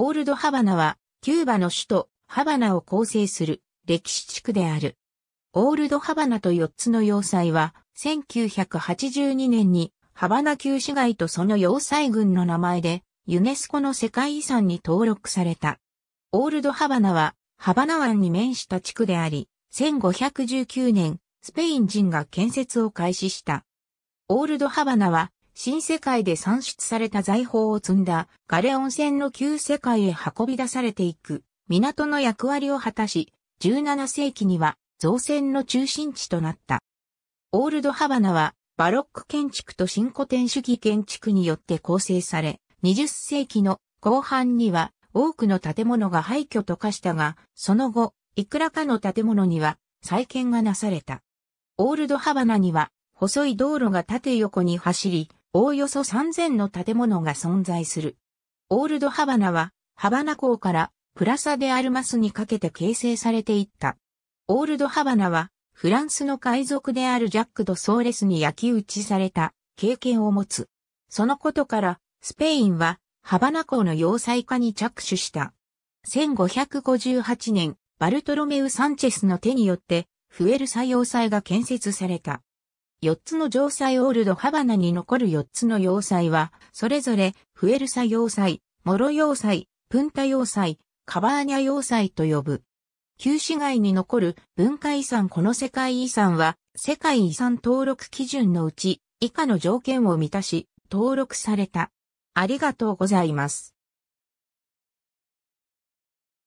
オールドハバナは、キューバの首都、ハバナを構成する歴史地区である。オールドハバナと4つの要塞は、1982年に、ハバナ旧市街とその要塞群の名前で、ユネスコの世界遺産に登録された。オールドハバナは、ハバナ湾に面した地区であり、1519年、スペイン人が建設を開始した。オールドハバナは、新世界で産出された財宝を積んだガレオン船の旧世界へ運び出されていく港の役割を果たし、17世紀には造船の中心地となった。オールドハバナはバロック建築と新古典主義建築によって構成され、20世紀の後半には多くの建物が廃墟と化したが、その後、いくらかの建物には再建がなされた。オールドハバナには細い道路が縦横に走り、おおよそ3000の建物が存在する。オールドハバナは、ハバナ港からプラサデアルマスにかけて形成されていった。オールドハバナは、フランスの海賊であるジャック・ド・ソーレスに焼き打ちされた経験を持つ。そのことから、スペインは、ハバナ港の要塞化に着手した。1558年、バルトロメウ・サンチェスの手によって、フエルサ要塞が建設された。4つの城塞オールドハバナに残る4つの要塞は、それぞれ、フエルサ要塞、モロ要塞、プンタ要塞、カバーニャ要塞と呼ぶ。旧市街に残る文化遺産この世界遺産は、世界遺産登録基準のうち、以下の条件を満たし、登録された。ありがとうございます。